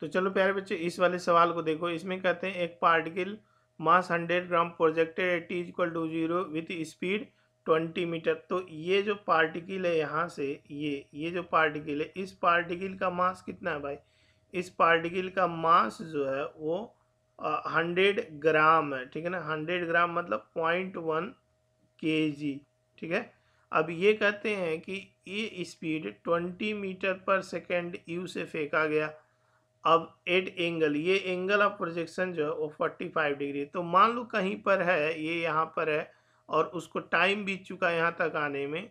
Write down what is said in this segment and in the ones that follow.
तो चलो प्यारे बच्चे इस वाले सवाल को देखो इसमें कहते हैं एक particle mass hundred gram projected at is equal to zero with speed twenty metre तो ये जो पार्टिकल है यहाँ से ये ये जो पार्टिकल है इस पार्टिकल का मास कितना है भाई इस पार्टिकल का मास जो है वो हंड्रेड ग्राम है ठीक है ना हंड्रेड ग्राम मतलब पॉइंट वन के जी ठीक है अब ये कहते हैं कि ये speed twenty metre per second u से फेंका गया अब एट एंगल ये एंगल ऑफ प्रोजेक्शन जो है वो फोर्टी फाइव डिग्री तो मान लो कहीं पर है ये यहाँ पर है और उसको टाइम बीत चुका है यहाँ तक आने में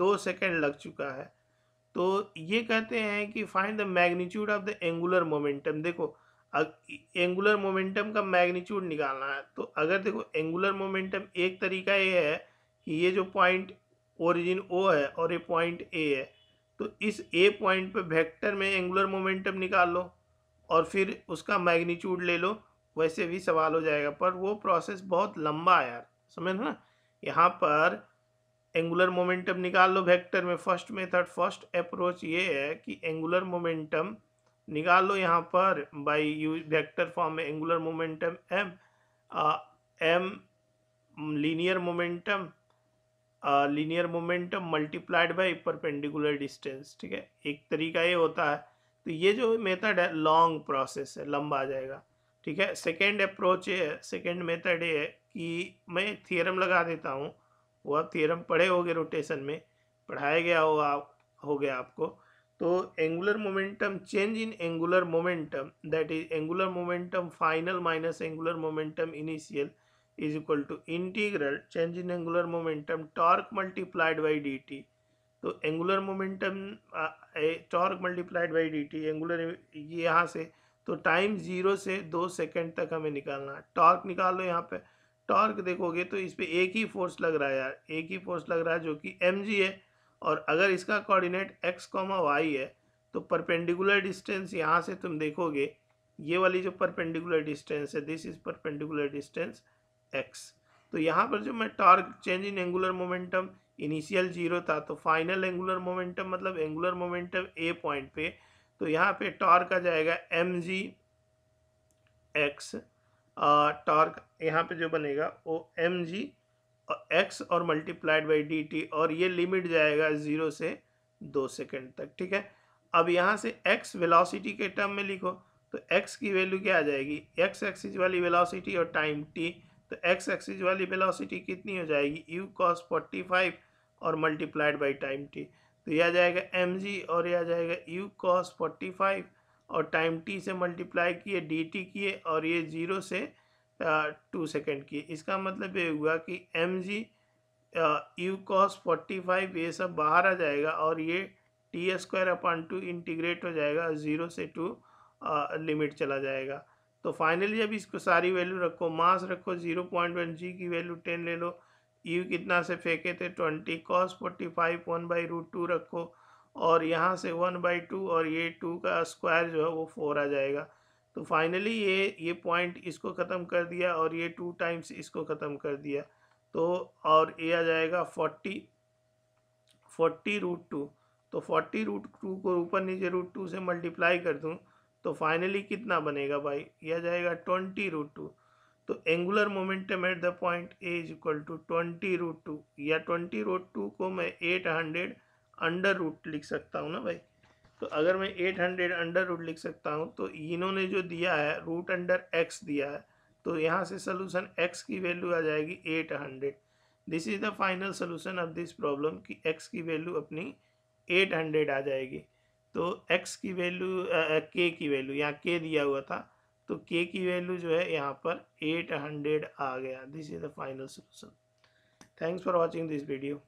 दो सेकेंड लग चुका है तो ये कहते हैं कि find the magnitude of the angular momentum देखो एंगुलर मोमेंटम का मैग्नीट्यूड निकालना है तो अगर देखो एंगुलर मोमेंटम एक तरीका ये है कि ये जो पॉइंट ओरिजिन ओ है और ये पॉइंट ए है तो इस ए पॉइंट पे वेक्टर में एंगुलर मोमेंटम निकाल लो और फिर उसका मैग्नीट्यूड ले लो वैसे भी सवाल हो जाएगा पर वो प्रोसेस बहुत लंबा है यार समझ ना यहाँ पर एंगुलर मोमेंटम निकाल लो वेक्टर में फर्स्ट मेथड फर्स्ट अप्रोच ये है कि एंगुलर मोमेंटम निकाल लो यहाँ पर बाय यूज वेक्टर फॉर्म में angular momentum M M linear momentum linear momentum multiplied by perpendicular distance ठीक है एक तरीका ये होता है तो ये जो मेथड है लॉन्ग प्रोसेस है लंबा आ जाएगा ठीक है सेकेंड अप्रोच ये है सेकेंड मेथड ये है कि मैं थियरम लगा देता हूँ वो आप थियरम पढ़े होगे रोटेशन में पढ़ाया गया हो आप हो गया आपको तो angular momentum change in angular momentum that is angular momentum final minus angular momentum initial is equal to integral change in angular momentum torque multiplied by D T तो angular momentum torque multiplied by D T angular ये यहाँ से तो time zero से दो second तक हमें निकालना है टॉर्क लो यहाँ पे टॉर्क देखोगे तो इस पर एक ही फोर्स लग रहा है यार एक ही फोर्स लग रहा है जो कि एम है और अगर इसका कोऑर्डिनेट एक्स कॉमा वाई है तो परपेंडिकुलर डिस्टेंस यहाँ से तुम देखोगे ये वाली जो परपेंडिकुलर डिस्टेंस है this is perpendicular distance x तो यहाँ पर जो मैं torque change in angular momentum initial zero था तो फाइनल एंगुलर मोमेंटम मतलब एंगुलर मोमेंटम ए पॉइंट पे तो यहाँ पे टॉर्क आ जाएगा एम जी एक्स टॉर्क यहाँ पे जो बनेगा वो एम जी एक्स और मल्टीप्लाइड बाई डी टी और ये लिमिट जाएगा ज़ीरो से दो सेकेंड तक ठीक है अब यहाँ से एक्स वेलोसिटी के टर्म में लिखो तो एक्स की वैल्यू क्या आ जाएगी एक्स एक्सिस वाली वेलोसिटी और टाइम टी तो एक्स एक्सिस वाली वेलोसिटी कितनी हो जाएगी यू कॉस फोर्टी फाइव और मल्टीप्लाइड बाई टाइम टी तो यह आ जाएगा एम जी और यह आ जाएगा यू कॉस फोर्टी फाइव और टाइम टी से मल्टीप्लाई किए डी टी किए और ये ज़ीरो से टू सेकेंड किए इसका मतलब ये हुआ कि M G u cos forty five ये सब बाहर आ जाएगा और ये T square upon two integrate हो जाएगा ज़ीरो से टू लिमिट चला जाएगा तो फाइनली जब इसको सारी वैल्यू रखो मास रखो ज़ीरो पॉइंट वन जी की वैल्यू टेन ले लो यू कितना से फेंके थे twenty cos forty five one by root two रखो और यहाँ से वन बाई टू और ये टू का स्क्वायर जो है वो फोर आ जाएगा तो फाइनली ये ये पॉइंट इसको ख़त्म कर दिया और ये टू टाइम्स इसको ख़त्म कर दिया तो और ये आ जाएगा फोर्टी फोर्टी रूट टू तो फोर्टी रूट टू को ऊपर नीचे रूट टू से मल्टीप्लाई कर दूँ तो फाइनली कितना बनेगा भाई यह आ जाएगा ट्वेंटी रूट टू तो angular momentum at the point A is equal to twenty root two या ट्वेंटी रूट टू को मैं एट हंड्रेड अंडर रूट लिख सकता हूँ ना भाई तो अगर मैं एट हंड्रेड अंडर रूट लिख सकता हूँ तो इन्होंने जो दिया है रूट अंडर एक्स दिया है तो यहाँ से सोल्यूशन एक्स की वैल्यू आ जाएगी eight hundred this is the final solution of this problem कि एक्स की वैल्यू अपनी एट हंड्रेड आ जाएगी तो एक्स की वैल्यू के की वैल्यू यहाँ के दिया हुआ था तो के की वैल्यू जो है यहाँ पर 800 आ गया this is the final solution thanks for watching this video